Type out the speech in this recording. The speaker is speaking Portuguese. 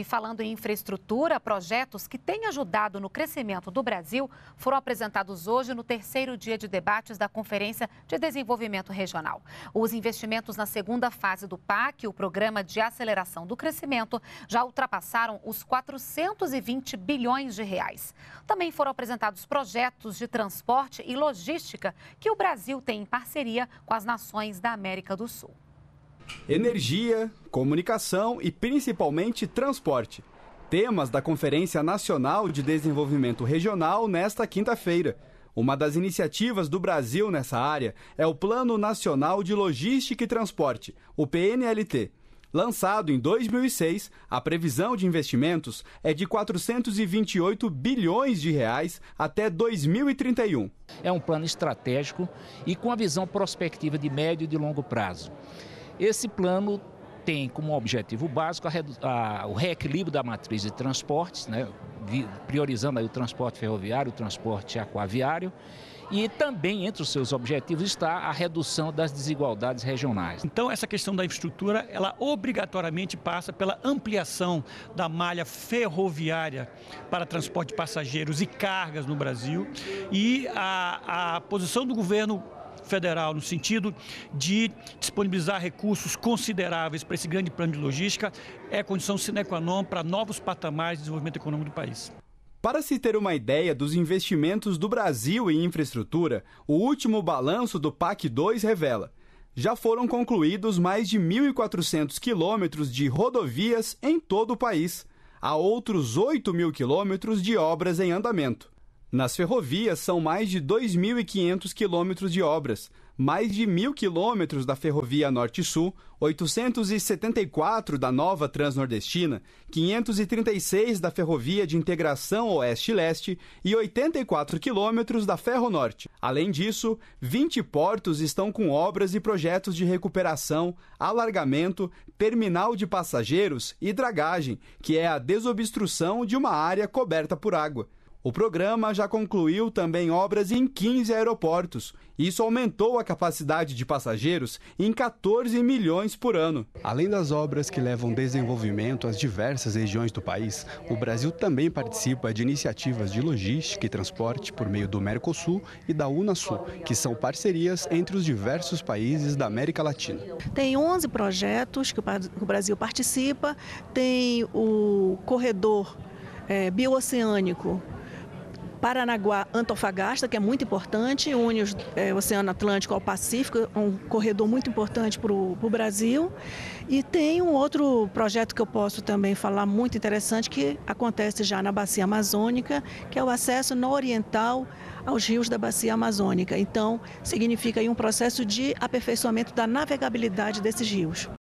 E falando em infraestrutura, projetos que têm ajudado no crescimento do Brasil foram apresentados hoje no terceiro dia de debates da Conferência de Desenvolvimento Regional. Os investimentos na segunda fase do PAC, o Programa de Aceleração do Crescimento, já ultrapassaram os 420 bilhões de reais. Também foram apresentados projetos de transporte e logística que o Brasil tem em parceria com as nações da América do Sul energia, comunicação e principalmente transporte. Temas da Conferência Nacional de Desenvolvimento Regional nesta quinta-feira. Uma das iniciativas do Brasil nessa área é o Plano Nacional de Logística e Transporte, o PNLT. Lançado em 2006, a previsão de investimentos é de 428 bilhões de reais até 2031. É um plano estratégico e com a visão prospectiva de médio e de longo prazo. Esse plano tem como objetivo básico a, a, o reequilíbrio da matriz de transportes, né, priorizando o transporte ferroviário, o transporte aquaviário, e também entre os seus objetivos está a redução das desigualdades regionais. Então essa questão da infraestrutura, ela obrigatoriamente passa pela ampliação da malha ferroviária para transporte de passageiros e cargas no Brasil e a, a posição do governo federal no sentido de disponibilizar recursos consideráveis para esse grande plano de logística é condição sine qua non para novos patamares de desenvolvimento econômico do país. Para se ter uma ideia dos investimentos do Brasil em infraestrutura, o último balanço do PAC 2 revela. Já foram concluídos mais de 1.400 quilômetros de rodovias em todo o país. Há outros 8 mil quilômetros de obras em andamento. Nas ferrovias, são mais de 2.500 quilômetros de obras, mais de mil quilômetros da Ferrovia Norte-Sul, 874 da Nova Transnordestina, 536 da Ferrovia de Integração Oeste-Leste e 84 quilômetros da ferro norte. Além disso, 20 portos estão com obras e projetos de recuperação, alargamento, terminal de passageiros e dragagem, que é a desobstrução de uma área coberta por água. O programa já concluiu também obras em 15 aeroportos. Isso aumentou a capacidade de passageiros em 14 milhões por ano. Além das obras que levam desenvolvimento às diversas regiões do país, o Brasil também participa de iniciativas de logística e transporte por meio do Mercosul e da Unasul, que são parcerias entre os diversos países da América Latina. Tem 11 projetos que o Brasil participa, tem o corredor é, bioceânico Paranaguá, Antofagasta, que é muito importante, une é, o eh, Oceano Atlântico ao Pacífico, um corredor muito importante para o Brasil. E tem um outro projeto que eu posso também falar muito interessante, que acontece já na Bacia Amazônica, que é o acesso no oriental aos rios da Bacia Amazônica. Então, significa aí um processo de aperfeiçoamento da navegabilidade desses rios.